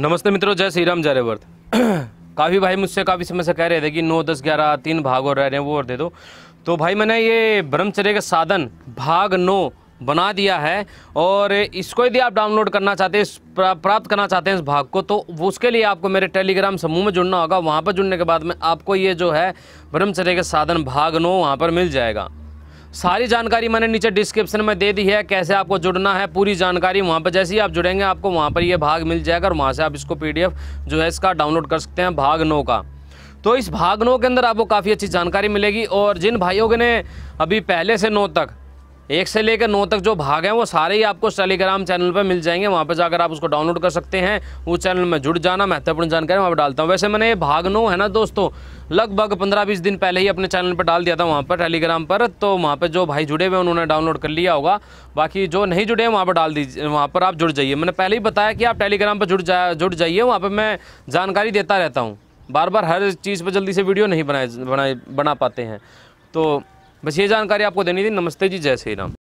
नमस्ते मित्रों जय श्री राम जय काफ़ी भाई मुझसे काफ़ी समय से कह रहे थे कि नौ दस ग्यारह तीन भाग और रह रहे हैं वो और दे दो तो भाई मैंने ये ब्रह्मचर्य का साधन भाग नौ बना दिया है और इसको यदि आप डाउनलोड करना चाहते हैं प्राप्त करना चाहते हैं इस भाग को तो उसके लिए आपको मेरे टेलीग्राम समूह में जुड़ना होगा वहाँ पर जुड़ने के बाद में आपको ये जो है ब्रह्मचर्य का साधन भाग नो वहाँ पर मिल जाएगा सारी जानकारी मैंने नीचे डिस्क्रिप्शन में दे दी है कैसे आपको जुड़ना है पूरी जानकारी वहाँ पर जैसे ही आप जुड़ेंगे आपको वहाँ पर ये भाग मिल जाएगा और वहाँ से आप इसको पी जो है इसका डाउनलोड कर सकते हैं भाग नौ का तो इस भाग नौ के अंदर आपको काफ़ी अच्छी जानकारी मिलेगी और जिन भाइयों ने अभी पहले से नौ तक एक से लेकर नौ तक जो भाग हैं वो सारे ही आपको टेलीग्राम चैनल पर मिल जाएंगे वहाँ पर जाकर आप उसको डाउनलोड कर सकते हैं उस चैनल में जुड़ जाना महत्वपूर्ण जानकारी वहाँ पर डालता हूँ वैसे मैंने ये भाग नौ है ना दोस्तों लगभग पंद्रह बीस दिन पहले ही अपने चैनल पर डाल दिया था वहाँ पर टेलीग्राम पर तो वहाँ पर जो भाई जुड़े हुए उन्होंने डाउनलोड कर लिया होगा बाकी जो नहीं जुड़े हैं वहाँ पर डाल दीजिए वहाँ पर आप जुड़ जाइए मैंने पहले ही बताया कि आप टेलीग्राम पर जुड़ जा जुड़ जाइए वहाँ पर मैं जानकारी देता रहता हूँ बार बार हर चीज़ पर जल्दी से वीडियो नहीं बनाए बनाए बना पाते हैं तो बस ये जानकारी आपको देनी थी नमस्ते जी जय श्री राम